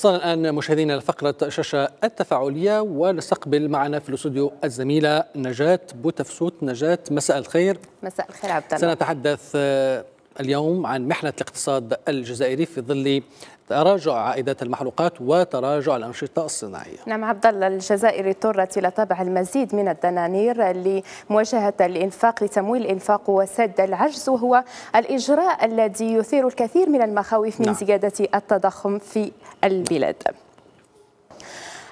وصلنا الآن مشاهدينا لفقرة شاشة التفاعلية ونستقبل معنا في الاستوديو الزميلة نجاة بوتفسوت نجاة مساء الخير مساء الخير عبد الله سنتحدث آه، اليوم عن محنة الاقتصاد الجزائري في ظل تراجع عائدات المحروقات وتراجع الأنشطة الصناعية نعم عبد الله الجزائر اضطرت إلى طبع المزيد من الدنانير لمواجهة الإنفاق لتمويل الإنفاق وسد العجز وهو الإجراء الذي يثير الكثير من المخاوف من نعم. زيادة التضخم في البلاد نعم.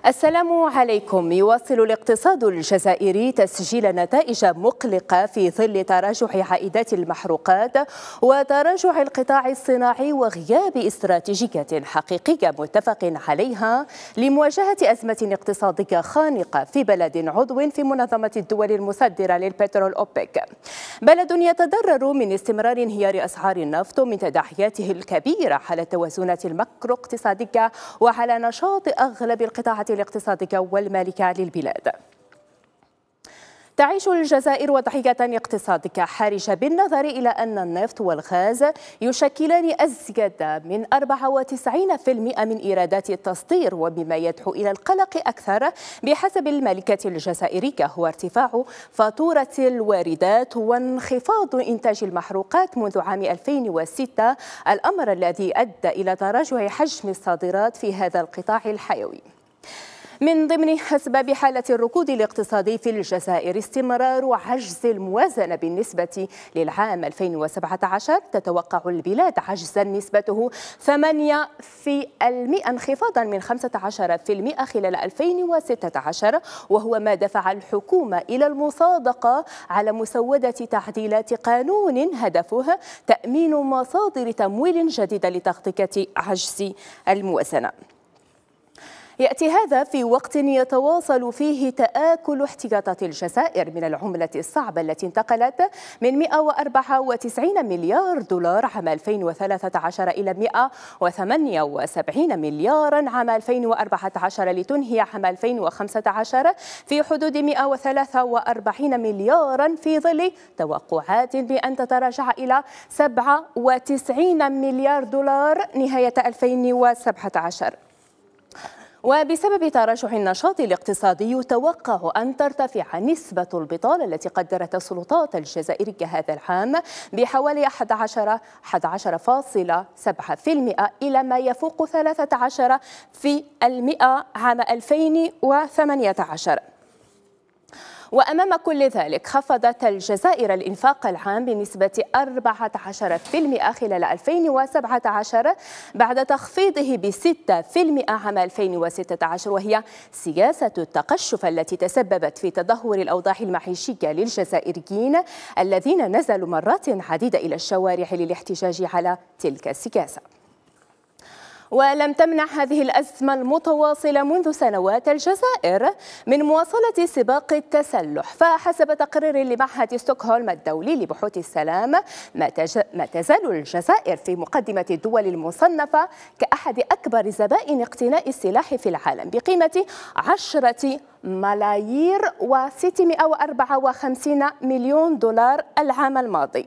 السلام عليكم يواصل الاقتصاد الجزائري تسجيل نتائج مقلقة في ظل تراجع عائدات المحروقات وتراجع القطاع الصناعي وغياب استراتيجية حقيقية متفق عليها لمواجهة أزمة اقتصادية خانقة في بلد عضو في منظمة الدول المصدرة للبترول أوبك بلد يتضرر من استمرار انهيار أسعار النفط من تداعياته الكبيرة على التوازنات المكرو اقتصادية وعلى نشاط أغلب القطاعات الاقتصادك والمالك للبلاد تعيش الجزائر وضحية اقتصادك حرجة بالنظر إلى أن النفط والغاز يشكلان أزيد من 94% من إيرادات التصدير وبما يدعو إلى القلق أكثر بحسب المالكة الجزائرية هو ارتفاع فاتورة الواردات وانخفاض إنتاج المحروقات منذ عام 2006 الأمر الذي أدى إلى تراجع حجم الصادرات في هذا القطاع الحيوي من ضمن أسباب حالة الركود الاقتصادي في الجزائر استمرار عجز الموازنة بالنسبة للعام 2017 تتوقع البلاد عجزا نسبته 8 انخفاضا من 15 خلال 2016 وهو ما دفع الحكومة إلى المصادقة على مسودة تعديلات قانون هدفها تأمين مصادر تمويل جديدة لتغطية عجز الموازنة يأتي هذا في وقت يتواصل فيه تآكل احتياطات الجزائر من العملة الصعبة التي انتقلت من 194 مليار دولار عام 2013 إلى 178 مليارا عام 2014 لتنهي عام 2015 في حدود 143 مليارا في ظل توقعات بأن تتراجع إلى 97 مليار دولار نهاية 2017 وبسبب تراجع النشاط الاقتصادي توقع أن ترتفع نسبة البطالة التي قدرت السلطات الجزائرية هذا العام بحوالي 11 11.7% إلى ما يفوق 13 في المئة عام 2018 وأمام كل ذلك خفضت الجزائر الإنفاق العام بنسبة 14% خلال 2017 بعد تخفيضه ب 6% عام 2016 وهي سياسة التقشف التي تسببت في تدهور الأوضاع المعيشية للجزائريين الذين نزلوا مرات عديدة إلى الشوارع للاحتجاج على تلك السياسة ولم تمنع هذه الأزمة المتواصلة منذ سنوات الجزائر من مواصلة سباق التسلح فحسب تقرير لمعهد ستوكهولم الدولي لبحوث السلام ما, تج... ما تزال الجزائر في مقدمة الدول المصنفة كأحد أكبر زبائن اقتناء السلاح في العالم بقيمة عشرة ملايير و654 مليون دولار العام الماضي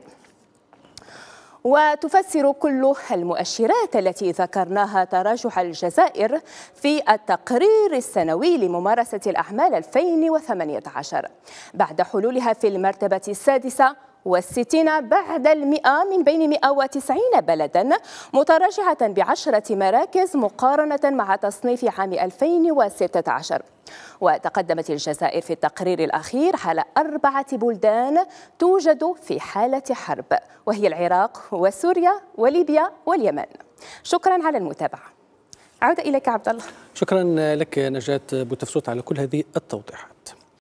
وتفسر كل المؤشرات التي ذكرناها تراجع الجزائر في التقرير السنوي لممارسة الأعمال 2018 بعد حلولها في المرتبة السادسة والستين بعد المئة من بين 190 بلدا متراجعة بعشرة مراكز مقارنة مع تصنيف عام 2016 وتقدمت الجزائر في التقرير الأخير على أربعة بلدان توجد في حالة حرب وهي العراق وسوريا وليبيا واليمن شكرا على المتابعة عودة إليك عبد الله شكرا لك نجاة بوتفسوت على كل هذه التوضيحات